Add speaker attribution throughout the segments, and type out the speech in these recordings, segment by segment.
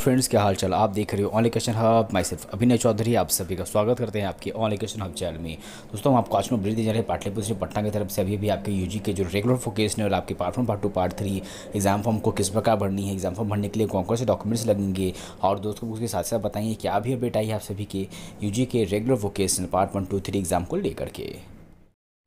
Speaker 1: friends क्या हाल चाल आप देख रहे हो ऑनली क्वेश्चन हब माई सिर्फ अभिनय चौधरी आप सभी का स्वागत करते हैं आपके ऑनली क्वेश्चन हब चैनल में दोस्तों हम आपको आज में ब्रिज जा रहे हैं पाटलिपुत्र से पटना की तरफ से अभी भी आपके यूजी के जो रेगुलर फोकेशन है और आपके part one part two part three exam form को किस प्रकार भरनी है एग्जाम फॉर्म भरने के लिए कौन कौन से डॉक्यूमेंट्स लगेंगे और दोस्तों उसके साथ साथ बताइए क्या भी अपडेट आई है आप सभी के यू के regular vocation part one two three exam को लेकर के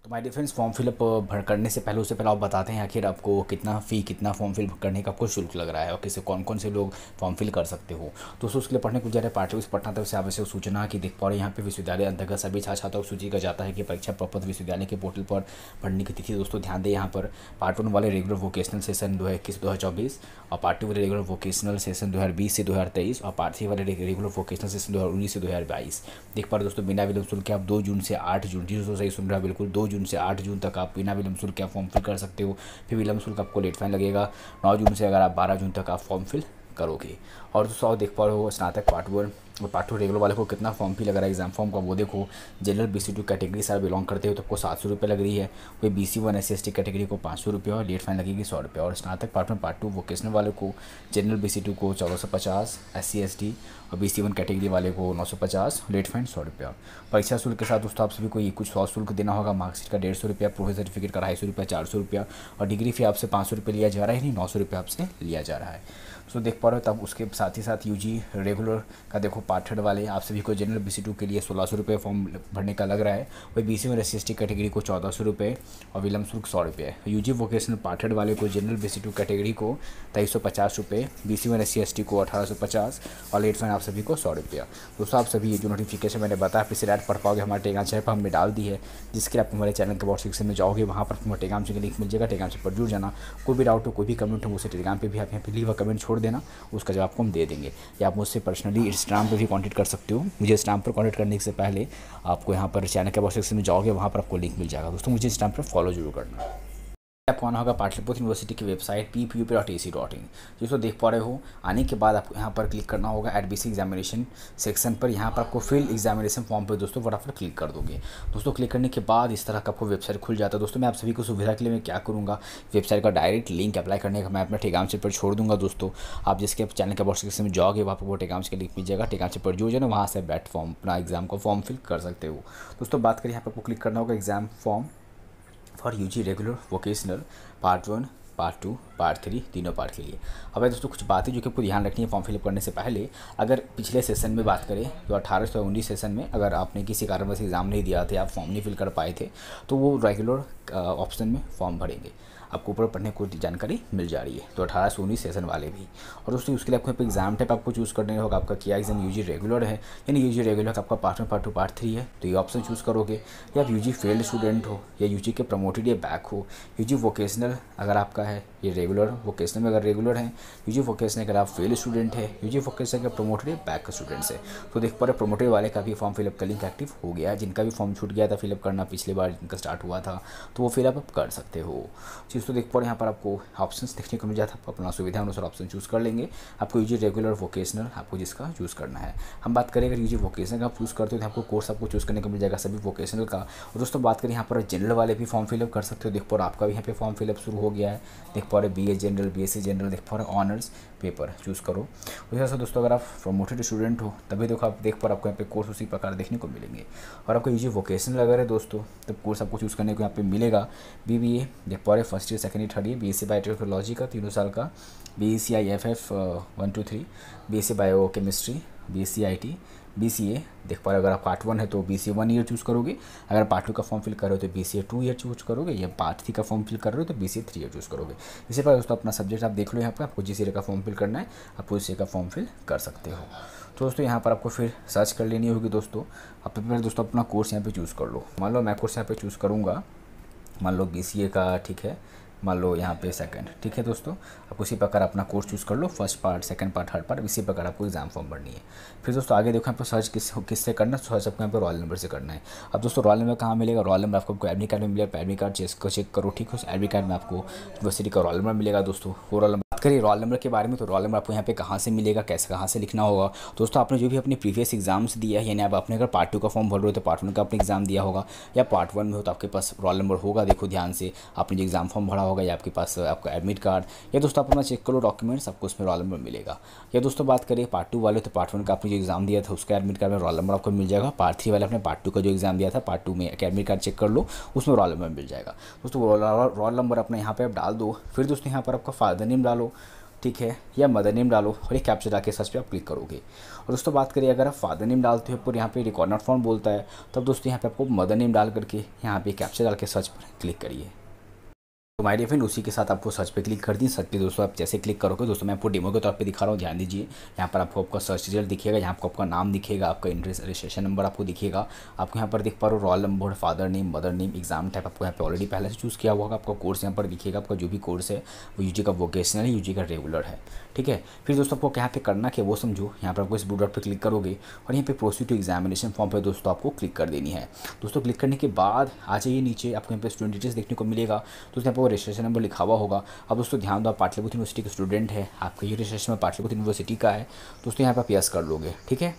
Speaker 1: तो माय डिफेंस फॉर्म फिलअप भर करने से पहले उससे पहले आप बताते हैं आखिर आपको कितना फ़ी कितना फॉर्म फिल करने का आपको शुल्क लग रहा है और किसे कौन कौन से लोग फॉर्म फिल कर सकते हो दोस्तों उसके लिए पढ़ने को जा रहे पाठ्य उस पटना तक से आवश्यक सूचना की देख पा रहे यहाँ पे विश्वविद्यालय अंतर्गत सभी छात्र छात्रों को सूची का जाता है कि परीक्षा प्रपत्र विश्वविद्यालय के पोर्टल पर भरने की तिथि दोस्तों ध्यान दें यहाँ पर पार्ट वन वाले रेगुलर वोकेशनल सेशन दो हजार इक्कीस और पार्ट टू वाले रेगुलर वोकेशनल सेशन दो से दो और पार्ट थ्री वाले रेगुलर वोकेशनल सेशन दो से दो देख पा रहे दोस्तों बिना विलंब शुल्क आप दो जून से आठ जून जी दोस्तों सही सुन रहा है बिल्कुल दो जून से आठ जून तक आप बिना विलम शुल्क का फॉर्म फिल कर सकते हो फिर विलम शुल्क आपको लेट फाइन लगेगा नौ जून से अगर आप बारह जून तक आप फॉर्म फिल करोगे और दोस्तों और देख पा रहे हो स्नातक पार्ट वन और पार्ट टू रेगुलर वाले को कितना फॉर्म फिल लग रहा है एग्जाम फॉर्म का वो देखो general B C two category से बिलोंग करते हो तो आपको सात सौ रुपये लग रही है वही B C one S S T category को पाँच सौ रुपये और लेट फाइन लगेगी सौ रुपये और स्नातक part one part two vocational वाले को जनरल बी सी टू को चौदह सौ पचास S C S T B C one category वाले को नौ सौ पचास लेट फाइन सौ रुपया परीक्षा शुल्क के साथ दोस्तों आप सभी को ये कुछ सौ शुल्क देना होगा मार्कशीट का डेढ़ सौ रुपया प्रोफेसर सर्टिफिकेट का ढाई सौ रुपया चार सौ रुपया और डिग्री फी आपसे पाँच सौ रुपये लिया जा रहा है नहीं नौ सौ रुपया आपसे लिया जा रहा है सो देख पा रहे हो तब उसके साथ ही साथ जी रेगुलर का देखो पाठड वाले आप सभी को जनरल बी सी टू के लिए सोलह सौ रुपये फॉर्म भरने का लग रहा है वही B C one S C category को चौदह सौ रुपये और विलम शुल्क सौ रुपये यू जी वोकेशनल पाठड वाले को general B C two category को तेईस सौ पचास रुपये B C one S C S T को अठारह सौ पचास और लेट फाइन आप सभी को सौ रुपया दोस्तों आप सभी ये जो नोटिफिकेशन मैंने बताया इसे ऐड पढ़ पाओगे हमारे टेगाम चैप पर हमने डाल दी है जिसके लिए आप हमारे चैनल के व्हाट्सएप सेक्शन में जाओगे वहाँ पर हमारे टेगाम से लिंक मिल जाएगा टेगाम से पर जुड़ जाना कोई भी डाउट हो कोई भी कमेंट हो उसे टेलीग्राम पर भी आप यहाँ पर लीव कमेंट छोड़ देना उसका जवाब आपको हम दे देंगे या आप मुझसे पर्सनली इंस्टाग्राम पर भी कॉन्टेक्ट कर सकते हो मुझे इंस्टाम पर कॉन्टेक्ट करने से पहले आपको यहाँ पर चैनल के व्हाट्सएप सेक्शन में जाओगे वहाँ पर आपको लिंक मिल जाएगा दोस्तों मुझे इंस्टाम पर फॉलो जरूर करना आपको आना होगा पाटलिपुत्र यूनिवर्सिटी की website P P U P dot A C dot in जिसको देख पा रहे हो आने के बाद आपको यहाँ पर क्लिक करना होगा एड बी सी एग्जामिनेशन सेक्शन पर यहाँ पर आपको फिल एग्जामिनेशन फॉर्म पर दोस्तों फटाफट क्लिक कर दोगे दोस्तों क्लिक करने के बाद इस तरह का आपको वेबसाइट खुल जाता है दोस्तों मैं आप सभी को सुविधा के लिए मैं क्या करूँगा वेबसाइट का डायरेक्ट लिंक अप्लाई करने का मैं अपने टेगाम से पर छोड़ दूँगा दोस्तों आप जिसके चैनल के बॉक्स में जाओगे वहाँ पर वो टेगाम से लिंक मिल टेगाम से पर जो है ना वहाँ से बैट फॉर्म अपना एग्जाम का फॉर्म फिल कर सकते हो दोस्तों बात करें यहाँ पर आपको क्लिक करना होगा exam form for UG regular vocational part 1 part two part three तीनों पार्ट के लिए अब दोस्तों कुछ बातें जो कि आपको ध्यान रखनी है फॉर्म फिलअप करने से पहले अगर पिछले सेशन में बात करें तो अठारह सौ उन्नीस सेशन में अगर आपने किसी कारणवश एग्ज़ाम नहीं दिया था आप फॉर्म नहीं फिल कर पाए थे तो वो रेगुलर ऑप्शन में फॉर्म भरेंगे आपको ऊपर पढ़ने को जानकारी मिल जा रही है तो अठारह सौ उन्नीस सेशन वाले भी और उसके उसके लिए आपको एग्जाम टाइप आपको चूज़ करने होगा आपका किया एग्जाम जी रेगुलर है यानी जी रेगुलर आपका part one part two part three है तो ये ऑप्शन चूज़ करोगे या आप जी फेल्ड स्टूडेंट हो या जी के प्रमोटेड या बैक हो जी वोकेशनल अगर आपका का है ये रेगुलर वोकेशनल में अगर रेगुलर हैं यूजी वोकेशनल अगर आप फेल स्टूडेंट है यूजी वोकेशनल अगर प्रोमोटेड बैक स्टूडेंट्स है तो देख पा रहे प्रोमोटेड वाले का भी फॉर्म फिलअप का लिंक एक्टिव हो गया जिनका भी फॉर्म छूट गया था फिलअप करना पिछली बार जिनका स्टार्ट हुआ था तो वो फिलअप आप कर सकते हो चीज़ तो देख पा रहे यहाँ पर आपको ऑप्शन देखने को मिल जाता है अपना सुविधा अनुसार ऑप्शन चूज़ कर लेंगे आपको यूजी रेगुलर वोकेशनल आपको जिसका चूज़ करना है हम बात करें अगर यूजी वोकेशनल का आप चूज़ करते हो तो आपको कोर्स आपको चूज़ करने को मिल जाएगा सभी वोकेशनल का और दोस्तों बात करें यहाँ पर जनरल वाले भी फॉर्म फिलअप कर सकते हो देख पर आपका भी यहाँ पे फॉर्म फिलअप शुरू हो गया है देख पा रहे B A general B S C general देख पा रहे ऑनर्स पेपर चूज़ करो उस तो हिसाब से दोस्तों अगर आप प्रमोटेड स्टूडेंट हो तभी देखो आप देख पा रहे आपको यहाँ पे कोर्स उसी प्रकार देखने को मिलेंगे और आपको यूजी वोकेशनल अगर है दोस्तों तब कोर्स आपको चूज़ करने को यहाँ पे मिलेगा बी बी ए देख पा रहे first year second year third year B S C biotechnology का तीनों साल का B C I F F one two three B S C bio chemistry B S C I T B C A देख पा रहे अगर आप part one है तो B C one year choose करोगे अगर पार्ट टू का फॉर्म फिल कर रहे हो तो B C A two year choose करोगे या पार्ट थ्री का फॉर्म फिल कर रहे हो तो B C A three year choose करोगे इसी पर दोस्तों अपना सब्जेक्ट आप देख लो यहाँ पर आपको जिस ईयर का फॉर्म फिल करना है आप उस ईयर का फॉर्म फिल कर सकते हो तो दोस्तों यहाँ पर आपको फिर सर्च कर लेनी होगी दोस्तों आप पहले दोस्तों अपना कोर्स यहाँ पर चूज़ कर लो मान लो मैं कोर्स यहाँ पर चूज़ करूँगा मान लो बी सी ए का ठीक है मान लो यहाँ पे सेकंड ठीक है दोस्तों आप उसी प्रकार अपना कोर्स चूज़ कर लो first part second part third part इसी प्रकार आपको एग्जाम फॉर्म भरनी है फिर दोस्तों आगे देखो यहाँ पर सर्च किस किससे करना है सर्च आपको यहाँ पर रॉयल नंबर से करना है अब दोस्तों रॉयल नंबर कहाँ मिलेगा रॉयल नंबर आपको एडमिट कार्ड में मिलेगा एडमिट कार्ड चेक करो ठीक है उस एडमिट कार्ड में आपको यूनिवर्सिटी का रॉल नंबर मिलेगा दोस्तों वो करें रोल नंबर के बारे में तो रोल नंबर आपको यहाँ पे कहाँ से मिलेगा कैसे कहाँ से लिखना होगा दोस्तों आपने जो भी अपने प्रीवियस एग्जाम्स दिया है यानी आप अपने अगर पार्ट टू का फॉर्म भर रहे हो तो पार्ट वन का अपने एग्जाम दिया होगा या पार्ट वन में हो तो आपके पास रोल नंबर होगा देखो ध्यान से आपने जो एग्जाम फॉर्म भरा होगा या आपके पास आपका एडमिट कार्ड या दोस्तों आप अपना चेक करो डॉक्यूमेंट्स आपको उसमें रोल नंबर मिलेगा या दोस्तों बात करिए पार्ट टू वाले तो पार्ट वन का आपने जो एग्जाम दिया था उसका एडमिट कार्ड में रोल नंबर आपको मिल जाएगा पार्ट थ्री वाले अपने पार्ट टू का जो एग्जाम दिया था पार्ट टू में एडमिट कार्ड चेक कर लो उसमें रोल नंबर मिल जाएगा दोस्तों रोल नंबर अपने यहाँ पर आप डाल दो फिर दोस्तों यहाँ पर आपका फादर नेम डालो ठीक है या मदर नेम डालो और एक कैप्चर डाल के सर्च पे आप क्लिक करोगे और दोस्तों बात करिए अगर आप फादर नेम डालते हो पर यहाँ पे रिकॉर्ड नॉट फॉर्म बोलता है तब दोस्तों यहाँ पे आपको मदर नेम डाल करके यहाँ पे कैप्चर डाल के सर्च पर क्लिक करिए तो माय डियर फ्रेंड उसी के साथ आपको सर्च पे क्लिक कर दी सर्च पे दोस्तों आप जैसे क्लिक करोगे दोस्तों मैं आपको डेमो के तौर पे दिखा रहा हूँ ध्यान दीजिए यहाँ पर आपको आपका सर्च रिजल्ट दिखेगा यहाँ आपको आपका नाम दिखेगा आपका इंट्रेस रजिस्ट्रेशन नंबर आपको दिखेगा आपको यहाँ पर देख पा रहे हो roll number father name mother name exam type आपको यहाँ पर ऑलरेडी पहले से चूज़ किया हुआ आपका कोर्स यहाँ पर दिखेगा आपका जो भी कोर्स है वो यू का वोकेशनल है यू का रेगुलर है ठीक है फिर दोस्तों आपको यहाँ पे करना क्या वो समझो यहाँ पर आपको इस ब्लू पर क्लिक करोगे और यहाँ पर प्रोसीड टू एग्जामिनेशन फॉर्म पर दोस्तों आपको क्लिक कर देनी है दोस्तों क्लिक करने के बाद आ जाइए नीचे आपको यहाँ पर स्टूडेंट डिटेल्स देखने को मिलेगा दोस्तों आपको रजिस्ट्रेशन नंबर लिखा हुआ होगा अब दोस्तों ध्यान दो आप पाटलिपुत्र यूनिवर्सिटी के स्टूडेंट है आपका ये रजिस्ट्रेशन पाटलिपुत्र यूनिवर्सिटी का है तो दोस्तों यहाँ पर आप यस कर लोगे ठीक है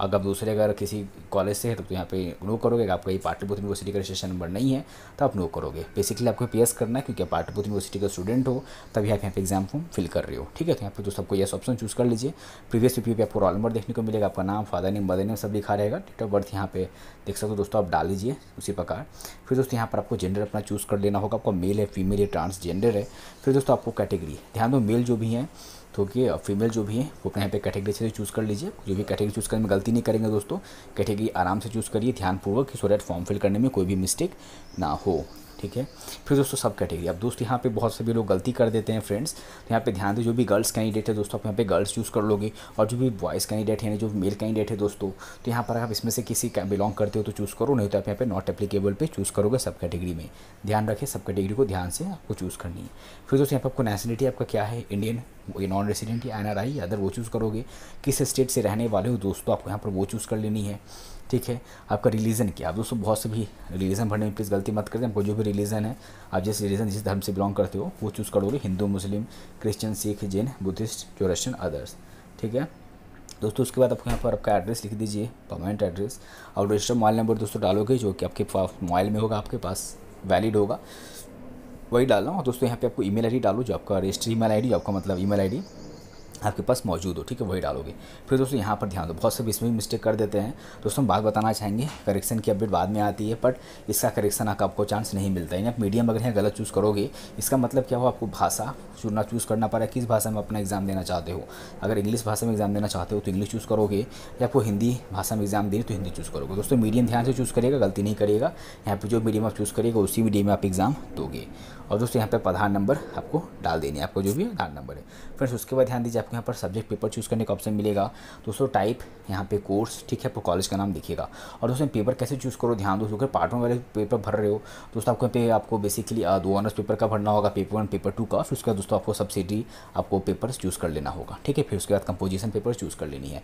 Speaker 1: अगर आप दूसरे अगर किसी कॉलेज से है तो, तो यहाँ पे नो करोगे अगर आपका ये पाटलिपुत्र यूनिवर्सिटी का रजिस्ट्रेशन नंबर नहीं है तो आप नो करोगे बेसिकली आपको पी करना है क्योंकि आप पाटलिपुत्र यूनिवर्सिटी का स्टूडेंट हो तभी आप यहाँ पे एग्जाम फॉर्म फिल कर रहे हो ठीक है तो यहाँ पर दोस्तों आपको यस ऑप्शन चूज़ कर लीजिए प्रीवियस वीडियो पर आपको रोल नंबर देखने को मिलेगा आपका नाम फादर नेम मदर नेम सब लिखा रहेगा डेट ऑफ बर्थ यहाँ पे देख सकते हो दोस्तों आप डाल लीजिए उसी प्रकार फिर दोस्तों यहाँ पर आपको जेंडर अपना चूज़ कर लेना होगा आपका मेल है फीमेल है ट्रांसजेंडर है फिर दोस्तों आपको कैटेगरी ध्यान दो मेल जो भी हैं तो कि फीमेल जो भी है वो अपने यहाँ पे कैटेगरी से चूज़ कर लीजिए जो भी कैटेगरी चूज़ करने में गलती नहीं करेंगे दोस्तों कैटेगरी आराम से चूज़ करिए ध्यानपूर्वक सो डैट फॉर्म फिल करने में कोई भी मिस्टेक ना हो ठीक है फिर दोस्तों सब कैटेगरी अब दोस्तों यहाँ पे बहुत सभी लोग गलती कर देते हैं फ्रेंड्स तो यहाँ पे ध्यान दें जो भी गर्ल्स कैंडिडेट है दोस्तों आप यहाँ पे गर्ल्स चूज़ कर लोगे और जो भी बॉयज़ कैंडिडेट है जो मेल कैंडिडेट है दोस्तों तो यहाँ पर आप इसमें से किसी का बिलोंग करते हो तो चूज़ करो नहीं तो आप यहाँ पे नॉट एप्लीकेबल पर चूज़ करोगे सब कैटेगरी में ध्यान रखें सब कैटेगरी को ध्यान से आपको चूज़ करनी है फिर दोस्तों यहाँ पर आपको नेशनलिटी आपका क्या है इंडियन ये नॉन रेसिडेंट या एन अदर वो चूज़ करोगे किस स्टेट से रहने वाले हो दोस्तों आपको यहाँ पर वो चूज़ कर लेनी है ठीक है आपका रिलीजन क्या आप दोस्तों बहुत से भी रिलीजन भरने में प्लीज़ गलती मत करते आपको जो भी रिलीजन है आप जिस रिलीजन जिस धर्म से बिलोंग करते हो वो चूज़ करोगे Hindu Muslim Christian Sikh Jain Buddhist जो रशियन अदर्स ठीक है दोस्तों उसके बाद आपको यहाँ पर आपका एड्रेस लिख दीजिए परमानेंट एड्रेस और रजिस्टर मोबाइल नंबर दोस्तों डालोगे जो कि आपके मोबाइल में होगा आपके पास वैलिड होगा वही डालना और दोस्तों यहाँ पे आपको ईमेल आईडी डालो जो आपका रजिस्टर ईमेल आईडी आपका मतलब ईमेल आईडी आपके पास मौजूद हो ठीक है वही डालोगे फिर दोस्तों यहाँ पर ध्यान दो बहुत से इसमें भी मिस्टेक कर देते हैं दोस्तों हम बात बताना चाहेंगे करेक्शन की अपडेट बाद में आती है बट इसका करेक्शन आपका आपको चांस नहीं मिलता है आप मीडियम अगर यहाँ गलत चूज़ करोगे इसका मतलब क्या हो आपको भाषा चुनना चूज़ करना पड़ा किस भाषा में अपना एग्ज़ाम देना चाहते हो अगर इंग्लिश भाषा में एग्ज़ाम देना चाहते हो तो इंग्लिश चूज़ करोगे या आपको हिंदी भाषा में एग्ज़ाम देनी तो हिंदी चूज़ करोगे दोस्तों मीडियम ध्यान से चूज़ करिएगा गलती नहीं करिएगा यहाँ पर जो मीडियम आप चूज़ करिएगा उसी मीडियम में आप एग्ज़ाम दोगे और दोस्तों यहाँ पर आधार नंबर आपको डाल देनी है आपको जो भी आधार नंबर है फ्रेंड्स उसके बाद ध्यान दीजिए आपको यहाँ पर सब्जेक्ट पेपर चूज़ करने का ऑप्शन मिलेगा दोस्तों टाइप यहाँ पे कोर्स ठीक है आपको कॉलेज का नाम दिखेगा और दोस्तों पेपर कैसे चूज़ करो ध्यान दोस्तों अगर पार्ट वन वाले पेपर भर रहे हो दोस्तों आपको यहाँ पे आपको बेसिकली दो ऑनर्स पेपर का भरना होगा पेपर वन पेपर टू का फिर उसके बाद दोस्तों आपको सब्सिडी आपको पेपर चूज़ कर लेना होगा ठीक है फिर उसके बाद कंपोजिशन पेपर चूज़ कर लेनी है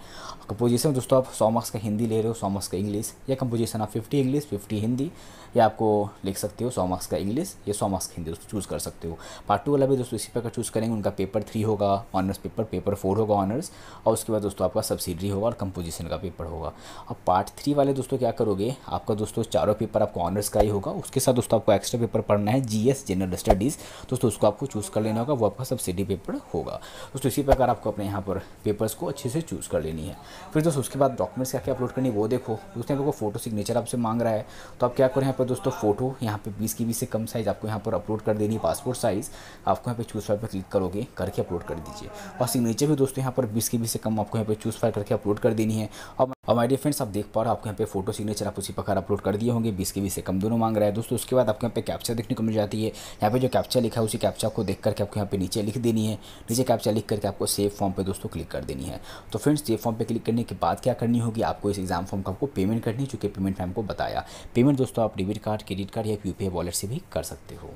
Speaker 1: कंपोजिशन दोस्तों आप सौ मार्क्स का हिंदी ले रहे हो सौ मार्क्स का इंग्लिश या कंपोजिशन आप फिफ्टी इंग्लिश फिफ्टी हिंदी या आपको लिख सकते हो सौ मार्क्स का इंग्लिश या सौ मार्क्स का हिंदी दोस्तों चूज़ कर सकते हो पार्ट टू वाला भी दोस्तों इसी प्रकार चूज़ करेंगे उनका पेपर थ्री होगा ऑनर्स पेपर पेपर फोर होगा ऑनर्स और उसके बाद दोस्तों आपका सब्सिडरी होगा और कंपोजिशन का पेपर होगा अब पार्ट थ्री वाले दोस्तों क्या करोगे आपका दोस्तों चारों पेपर आपको ऑनर्स का ही होगा उसके साथ दोस्तों आपको एक्स्ट्रा पेपर पढ़ना है जी जनरल स्टडीज़ दोस्तों उसको आपको चूज़ कर लेना होगा वो आपका सब्सिडी पेपर होगा दोस्तों इसी प्रकार आपको अपने यहाँ पर पेपर्स को अच्छे से चूज़ कर लेनी है फिर दोस्तों उसके बाद डॉक्यूमेंट्स क्या क्या अपलोड करनी वो देखो दोस्तों आपको फोटो सिग्नेचर आपसे मांग रहा है तो आप क्या करो यहाँ पर दोस्तों फोटो यहाँ पर बीस की बीस से कम साइज़ आपको यहाँ पर अपलोड कर देनी पासपोर्ट साइज़ आपको यहाँ पर चूज़ पर क्लिक करोगे करके अपलोड कर दीजिए और नीचे भी दोस्तों यहाँ पर बीस के बीस से कम आपको यहाँ पे चूज फाइल करके अपलोड कर देनी है और हमारे डियर फ्रेंड्स आप देख पा रहे हो आपको यहाँ पे फोटो सिग्नेचर आप उसी प्रकार अपलोड कर दिए होंगे बीस के बीस से कम दोनों मांग रहा है दोस्तों उसके बाद आपको यहाँ पे कैप्चा देखने को मिल जाती है यहाँ पे जो कैप्चा लिखा है उसी कैप्चा को देख करके आपको यहाँ पे नीचे लिख देनी है नीचे कैप्चा लिख करके आपको सेव फॉर्म पर दोस्तों क्लिक कर देनी है तो फ्रेंड्स सेव फॉर्म पर क्लिक करने के बाद क्या करनी होगी आपको इस एग्जाम फॉर्म का आपको पेमेंट करनी है चूँकि पेमेंट मैं आपको बताया पेमेंट दोस्तों आप डेबिट कार्ड क्रेडिट कार्ड या यू वॉलेट से भी कर सकते हो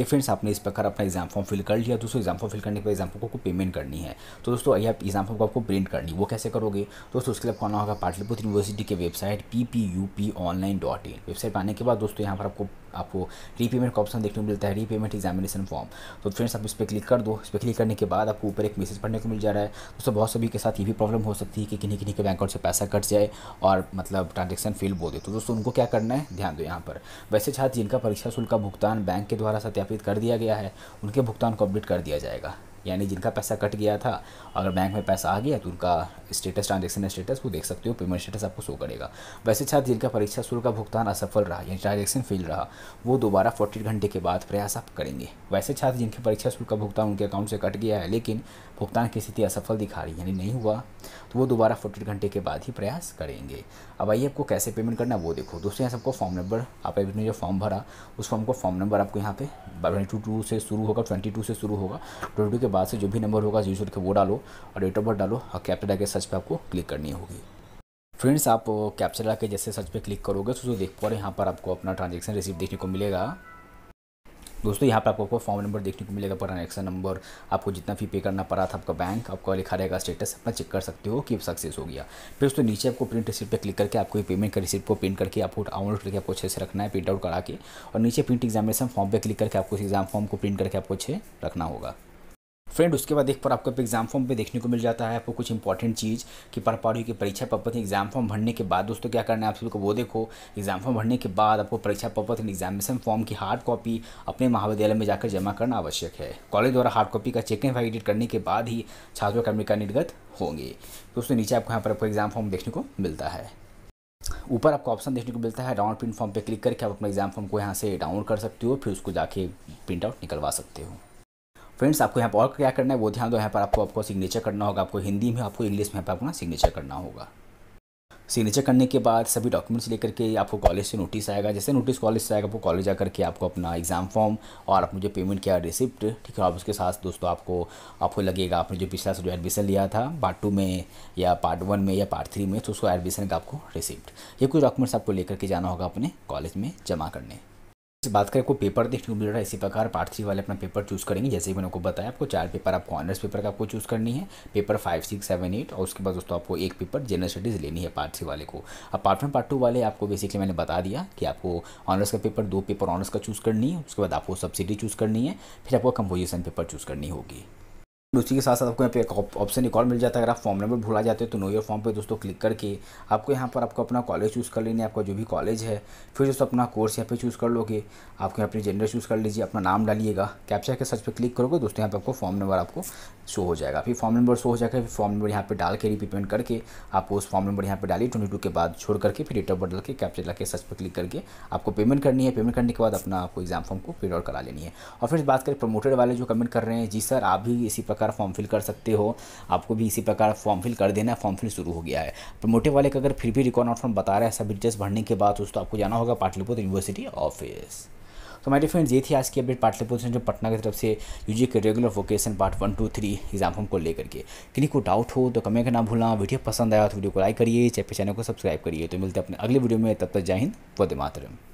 Speaker 1: ये फ्रेंड्स आपने इस प्रकार अपना एग्जाम फॉर्म फिल कर लिया दोस्तों एग्जाम फॉर्म फिल करने के बाद एग्जाम फॉर्म को आपको पेमेंट करनी है तो दोस्तों ये आप एग्जाम फॉर्म को आपको प्रिंट करनी वो कैसे करोगे दोस्तों उसके लिए करना होगा पाटलिपुत्र यूनिवर्सिटी के website P P U P online dot in website आने के बाद दोस्तों यहाँ पर आपको आपको रीपेमेंट का ऑप्शन देखने को मिलता है रीपेमेंट एग्जामिनेशन फॉर्म तो फ्रेंड्स आप इस पर क्लिक कर दो इस पर क्लिक करने के बाद आपको ऊपर एक मैसेज पढ़ने को मिल जा रहा है दोस्तों बहुत सभी के साथ ये भी प्रॉब्लम हो सकती है कि किन्हीं किन्हीं के बैंक अकाउंट से पैसा कट जाए और मतलब ट्रांजेक्शन फेल बोल दे तो दोस्तों उनको क्या करना है ध्यान दो यहाँ पर वैसे छात्र जिनका परीक्षा शुल्क का भुगतान बैंक के द्वारा सत्यापित कर दिया गया है उनके भुगतान को अपडेट कर दिया जाएगा यानी जिनका पैसा कट गया था अगर बैंक में पैसा आ गया तो उनका स्टेटस ट्रांजेक्शन स्टेटस वो देख सकते हो पेमेंट स्टेटस आपको शो करेगा वैसे छात्र जिनका परीक्षा शुल्क का भुगतान असफल रहा यानी ट्रांजेक्शन फेल रहा वो दोबारा फोर्टी घंटे के बाद प्रयास आप करेंगे वैसे छात्र जिनके परीक्षा शुल्क का भुगतान उनके अकाउंट से कट गया है लेकिन भुगतान की स्थिति असफल दिखा रही यानी नहीं हुआ तो वो दोबारा फोर्टी घंटे के बाद ही प्रयास करेंगे अब आइए आपको कैसे पेमेंट करना है वो देखो दोस्तों यहाँ सबको फॉर्म नंबर आप आपने जो फॉर्म भरा उस फॉर्म का फॉर्म नंबर आपको यहाँ पे ट्वेंटी टू टू से शुरू होगा ट्वेंटी टू से शुरू होगा ट्वेंटी टू के बाद से जो भी नंबर होगा यूजर के वो डालो और डेट ऑफ बर्थ डालो और कैप्टर के सर्च पर आपको क्लिक करनी होगी फ्रेंड्स आप कैप्चर ला के जैसे सर्च पर क्लिक करोगे तो देख पा रहे यहाँ पर आपको अपना ट्रांजेक्शन रिसीव देखने को मिलेगा दोस्तों यहाँ पर आपको फॉर्म नंबर देखने को मिलेगा ट्रांजेक्शन नंबर आपको जितना फी पे करना पड़ा था आपका बैंक आपका लिखा रहेगा स्टेटस अपना चेक कर सकते हो कि सक्सेस हो गया फिर दोस्तों नीचे आपको प्रिंट रिसिप्ट पर क्लिक करके आपको पेमेंट का रिसिप्ट को प्रिंट करके आपको डाउनलोड करके आपको अच्छे से रखना है प्रिंट आउट करा के और नीचे प्रिंट एग्जामिनेशन फॉर्म पर क्लिक करके आपको एग्जाम फॉर्म को प्रिंट करके आपको अच्छे रखना होगा फ्रेंड उसके बाद एक पर आपको एग्जाम फॉर्म पे देखने को मिल जाता है आपको कुछ इंपॉर्टेंट चीज़ कि परपाड़ी की परीक्षा पपथ एग्जाम फॉर्म भरने के बाद दोस्तों क्या करना है आप सबको वो देखो एग्जाम फॉर्म भरने के बाद आपको परीक्षा पपथ एंड एग्जामिनेशन फॉर्म की हार्ड कॉपी अपने महाविद्यालय में जाकर जमा करना आवश्यक है कॉलेज द्वारा हार्ड कॉपी का चेक एंड एडिट करने के बाद ही छात्रों कर्मी का निर्गत होंगे दोस्तों नीचे आपको यहाँ पर आपको एग्जाम फॉर्म देखने को मिलता है ऊपर आपको ऑप्शन देखने को मिलता है डाउनलोड प्रिंट फॉर्म पे क्लिक करके आप अपना एग्जाम फॉर्म को यहाँ से डाउनलोड कर सकते हो फिर उसको जाके प्रिंट आउट निकलवा सकते हो फ्रेंड्स आपको यहाँ पर और क्या करना है वो ध्यान दो यहाँ पर आपको आपको सिग्नेचर करना होगा आपको हिंदी में आपको इंग्लिश में यहाँ पर अपना सिग्नेचर करना होगा सिग्नेचर करने के बाद सभी डॉक्यूमेंट्स लेकर के आपको कॉलेज से नोटिस आएगा जैसे नोटिस कॉलेज से आएगा आपको कॉलेज आकर के आपको अपना एग्ज़ाम फॉर्म और आपने जो पेमेंट किया रिसिप्ट ठीक है आप उसके साथ दोस्तों आपको आपको लगेगा आपने जो पिछला जो एडमिशन लिया था पार्ट टू में या पार्ट वन में या पार्ट थ्री में तो उसको एडमिशन का आपको रिसिप्ट ये कुछ डॉक्यूमेंट्स आपको लेकर के जाना होगा अपने कॉलेज में जमा करने बात करें आपको पेपर देखने को मिल रहा है इसी प्रकार पार्ट थ्री वाले अपना पेपर चूज़ करेंगे जैसे कि मैंने आपको बताया आपको चार पेपर आपको ऑनर्स पेपर का आपको चूज़ करनी है paper five six seven eight और उसके बाद दोस्तों आपको एक पेपर जनरल स्टडीज़ लेनी है पार्ट थ्री वाले को अब पार्ट वन पार्ट टू वाले आपको बेसिकली मैंने बता दिया कि आपको ऑनर्स का पेपर दो पेपर ऑनर्स का चूज़ करनी है उसके बाद आपको सब्सिडी चूज़ करनी है फिर आपको कंपोजिशन पेपर चूज़ करनी होगी उसी के साथ साथ आपको यहाँ पे एक ऑप्शन एक और मिल जाता है अगर आप फॉर्म नंबर भूला जाते हैं तो नो योर फॉर्म पे दोस्तों क्लिक करके आपको यहाँ पर आपको अपना कॉलेज चूज़ कर लेना है आपका जो भी कॉलेज है फिर दोस्तों अपना कोर्स यहाँ पे चूज़ कर लोगे आपको यहाँ अपनी जेंडर चूज़ कर लीजिए अपना नाम डालिएगा कैप्चा के सर्च पर क्लिक करोगे दोस्तों यहाँ पर आपको फॉर्म नंबर आपको शो हो जाएगा फिर फॉर्म नंबर शो हो जाएगा फिर फॉर्म नंबर यहाँ पर डाल के रिप्रिपेंट करके आपको उस फॉर्म नंबर यहाँ पर डालिए ट्वेंटी के बाद छोड़ करके फिर डेट ऑफ डाल के कैप्चा ला के सर्च पर क्लिक करके आपको पेमेंट करनी है पेमेंट करने के बाद अपना आपको एग्जाम फॉर्म को पेड आउट करा लेनी है और फिर बात करें प्रमोटेड वाले जो कमेंट कर रहे हैं जी सर आप भी इसी प्रकार प्रकार फॉर्म फिल कर सकते हो आपको भी इसी प्रकार फॉर्म फिल कर देना है फॉर्म फिल शुरू हो गया है प्रमोटिव तो वाले का अगर फिर भी रिकॉर्ड नॉट फॉर्म बता रहा है सब डिटेल्स भरने के बाद दोस्तों आपको जाना होगा पाटलिपुत्र यूनिवर्सिटी ऑफिस तो हमारे फ्रेंड्स ये थी आज की अपडेट पाटलिपुत्र जो पटना की तरफ से यूजी के regular vocation part one two three exam form को लेकर के किन्हीं को डाउट हो तो कमेंट करना भूलना वीडियो पसंद आया तो वीडियो को लाइक करिए चैनल को सब्सक्राइब करिए तो मिलते हैं अपने अगले वीडियो में तब तक जय हिंद वदे मातरम